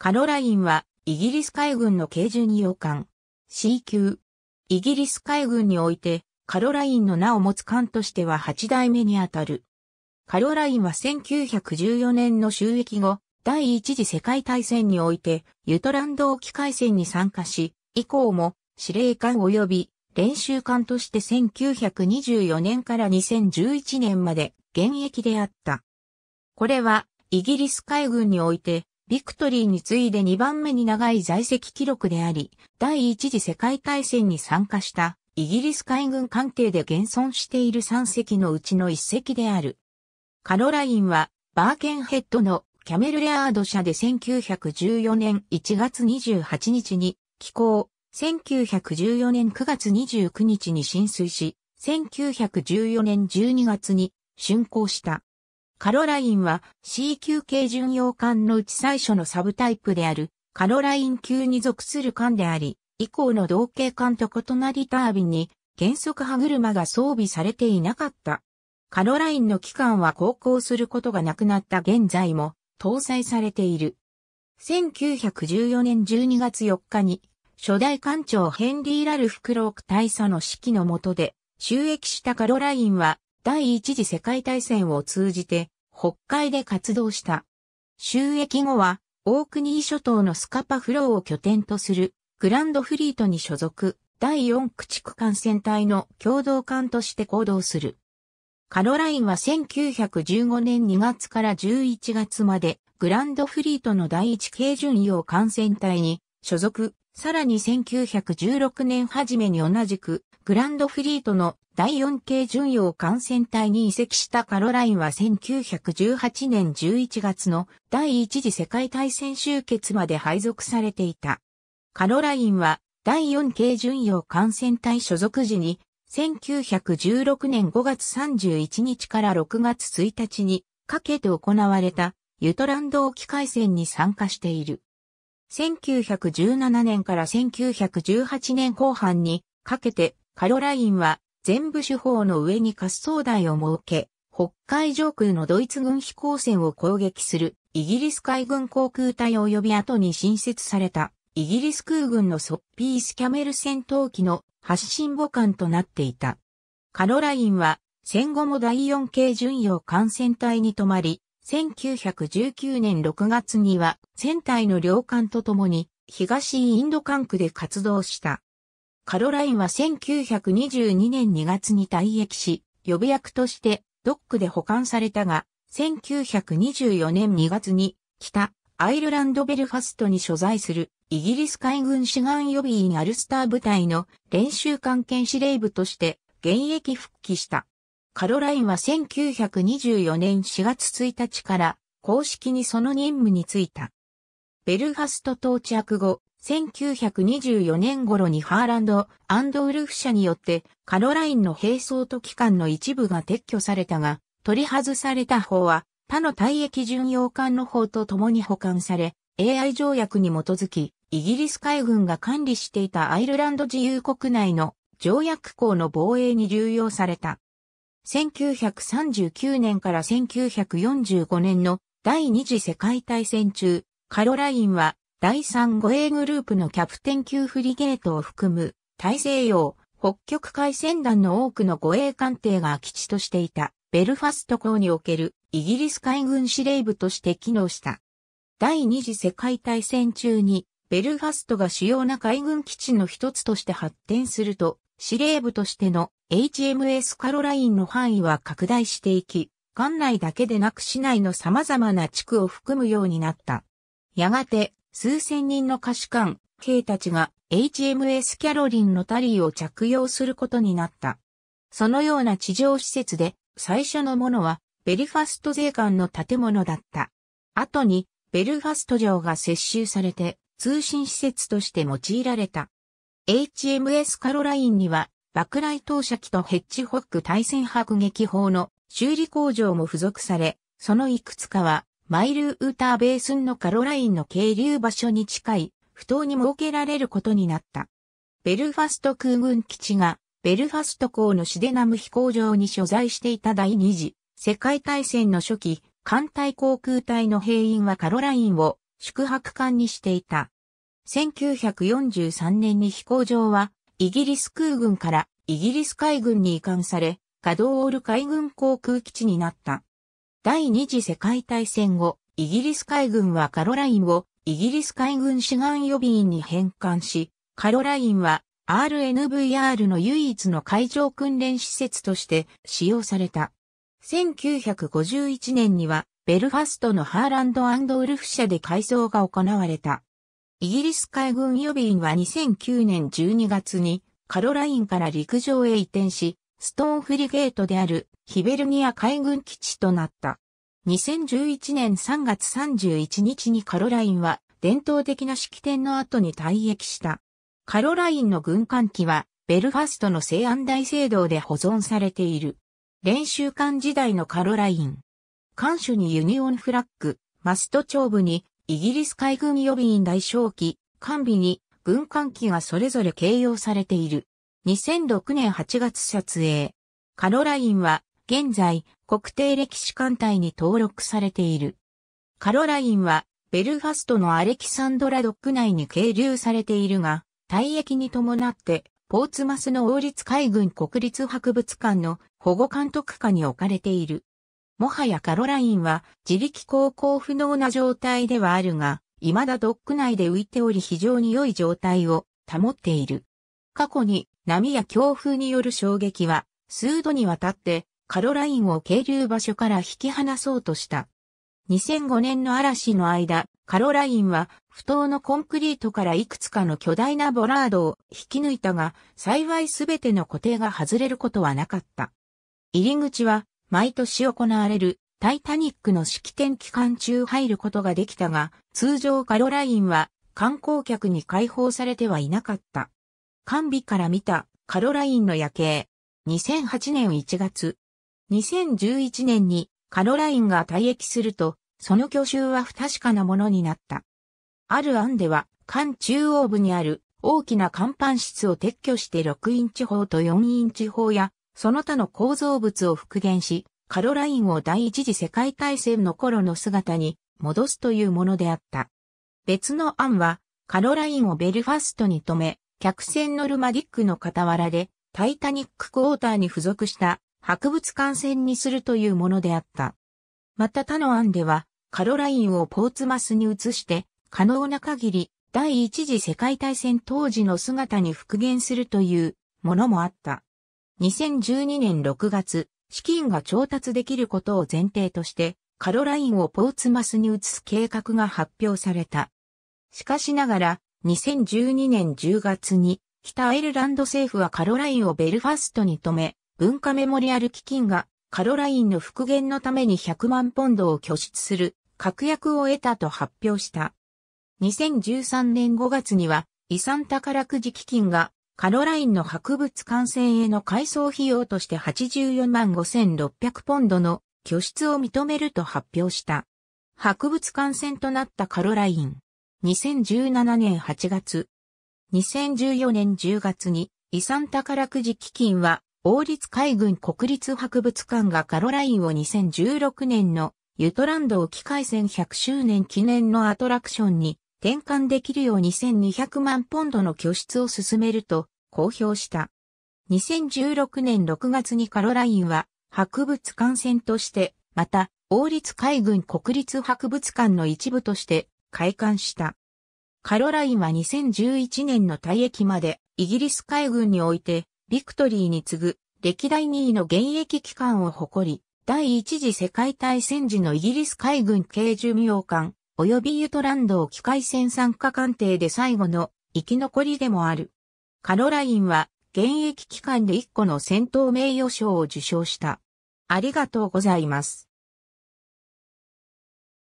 カロラインはイギリス海軍の軽巡洋艦 C 級。イギリス海軍においてカロラインの名を持つ艦としては8代目にあたる。カロラインは1914年の収益後、第一次世界大戦においてユトランド沖海戦に参加し、以降も司令官及び練習艦として1924年から2011年まで現役であった。これはイギリス海軍においてビクトリーに次いで2番目に長い在籍記録であり、第一次世界大戦に参加したイギリス海軍艦艇で現存している3隻のうちの1隻である。カロラインはバーケンヘッドのキャメルレアード社で1914年1月28日に寄港、1914年9月29日に浸水し、1914年12月に竣工した。カロラインは C 級系巡洋艦のうち最初のサブタイプであるカロライン級に属する艦であり、以降の同型艦と異なりタービンに原則歯車が装備されていなかった。カロラインの機関は航行することがなくなった現在も搭載されている。1914年12月4日に初代艦長ヘンリー・ラルフ・クローク大佐の指揮の下で収益したカロラインは第一次世界大戦を通じて北海で活動した。収益後は大国諸島のスカパフローを拠点とするグランドフリートに所属、第四駆逐艦船隊の共同艦として行動する。カロラインは1915年2月から11月までグランドフリートの第一軽巡洋艦船隊に所属、さらに1916年初めに同じくグランドフリートの第4系巡洋艦船隊に移籍したカロラインは1918年11月の第一次世界大戦終結まで配属されていた。カロラインは第4系巡洋艦船隊所属時に1916年5月31日から6月1日にかけて行われたユトランド沖海戦に参加している。1917年から1918年後半にかけてカロラインは全部手法の上に滑走台を設け、北海上空のドイツ軍飛行船を攻撃するイギリス海軍航空隊及び後に新設されたイギリス空軍のソッピースキャメル戦闘機の発進母艦となっていた。カロラインは戦後も第4系巡洋艦船隊に泊まり、1919年6月には船体の両艦とともに東インド艦区で活動した。カロラインは1922年2月に退役し、予備役としてドックで保管されたが、1924年2月に北アイルランドベルファストに所在するイギリス海軍志願予備員アルスター部隊の練習関係司令部として現役復帰した。カロラインは1924年4月1日から公式にその任務に就いた。ベルファスト到着後、1924年頃にハーランド・アンドウルフ社によってカロラインの並走と機関の一部が撤去されたが、取り外された方は他の退役巡洋艦の方と共に保管され、AI 条約に基づき、イギリス海軍が管理していたアイルランド自由国内の条約港の防衛に流用された。1939年から1945年の第二次世界大戦中、カロラインは第3護衛グループのキャプテン級フリゲートを含む大西洋、北極海戦団の多くの護衛艦艇が基地としていたベルファスト港におけるイギリス海軍司令部として機能した。第二次世界大戦中にベルファストが主要な海軍基地の一つとして発展すると司令部としての HMS カロラインの範囲は拡大していき、艦内だけでなく市内の様々な地区を含むようになった。やがて数千人の歌手官、K たちが HMS キャロリンのタリーを着用することになった。そのような地上施設で最初のものはベルファスト税関の建物だった。後にベルファスト城が接収されて通信施設として用いられた。HMS カロラインには爆雷投射機とヘッジホック対戦迫撃砲の修理工場も付属され、そのいくつかはマイルウーターベースンのカロラインの渓流場所に近い、不当に設けられることになった。ベルファスト空軍基地が、ベルファスト港のシデナム飛行場に所在していた第二次、世界大戦の初期、艦隊航空隊の兵員はカロラインを宿泊艦にしていた。1943年に飛行場は、イギリス空軍からイギリス海軍に移管され、ガドール海軍航空基地になった。第二次世界大戦後、イギリス海軍はカロラインをイギリス海軍志願予備員に返還し、カロラインは RNVR の唯一の海上訓練施設として使用された。1951年にはベルファストのハーランドウルフ社で改装が行われた。イギリス海軍予備員は2009年12月にカロラインから陸上へ移転し、ストーンフリゲートであるヒベルニア海軍基地となった。2011年3月31日にカロラインは伝統的な式典の後に退役した。カロラインの軍艦機はベルファストの西安大聖堂で保存されている。練習艦時代のカロライン。艦首にユニオンフラッグ、マスト長部にイギリス海軍予備員大将機、艦尾に軍艦機がそれぞれ形容されている。2006年8月撮影。カロラインは現在国定歴史艦隊に登録されている。カロラインはベルファストのアレキサンドラドック内に係留されているが、退役に伴ってポーツマスの王立海軍国立博物館の保護監督下に置かれている。もはやカロラインは自力航行不能な状態ではあるが、未だドック内で浮いており非常に良い状態を保っている。過去に波や強風による衝撃は、数度にわたって、カロラインを渓流場所から引き離そうとした。2005年の嵐の間、カロラインは、不当のコンクリートからいくつかの巨大なボラードを引き抜いたが、幸いすべての固定が外れることはなかった。入り口は、毎年行われる、タイタニックの式典期間中入ることができたが、通常カロラインは、観光客に解放されてはいなかった。完備から見たカロラインの夜景。2008年1月。2011年にカロラインが退役すると、その去就は不確かなものになった。ある案では、艦中央部にある大きな甲板室を撤去して6インチ砲と4インチ砲や、その他の構造物を復元し、カロラインを第一次世界大戦の頃の姿に戻すというものであった。別の案は、カロラインをベルファストに止め、客船ノルマディックの傍らで、タイタニッククォーターに付属した博物館船にするというものであった。また他の案では、カロラインをポーツマスに移して、可能な限り第一次世界大戦当時の姿に復元するというものもあった。2012年6月、資金が調達できることを前提として、カロラインをポーツマスに移す計画が発表された。しかしながら、2012年10月に、北アイルランド政府はカロラインをベルファストに止め、文化メモリアル基金がカロラインの復元のために100万ポンドを拠出する確約を得たと発表した。2013年5月には遺産宝くじ基金がカロラインの博物館線への改装費用として84万5600ポンドの拠出を認めると発表した。博物館線となったカロライン。2017年8月、2014年10月に遺産宝くじ基金は王立海軍国立博物館がカロラインを2016年のユトランド沖海戦100周年記念のアトラクションに転換できるよう2200万ポンドの拠出を進めると公表した。2016年6月にカロラインは博物館船として、また王立海軍国立博物館の一部として開館した。カロラインは2011年の退役までイギリス海軍においてビクトリーに次ぐ歴代2位の現役機関を誇り、第一次世界大戦時のイギリス海軍軽巡洋艦及びユトランドを機械戦参加艦艇で最後の生き残りでもある。カロラインは現役機関で1個の戦闘名誉賞を受賞した。ありがとうございます。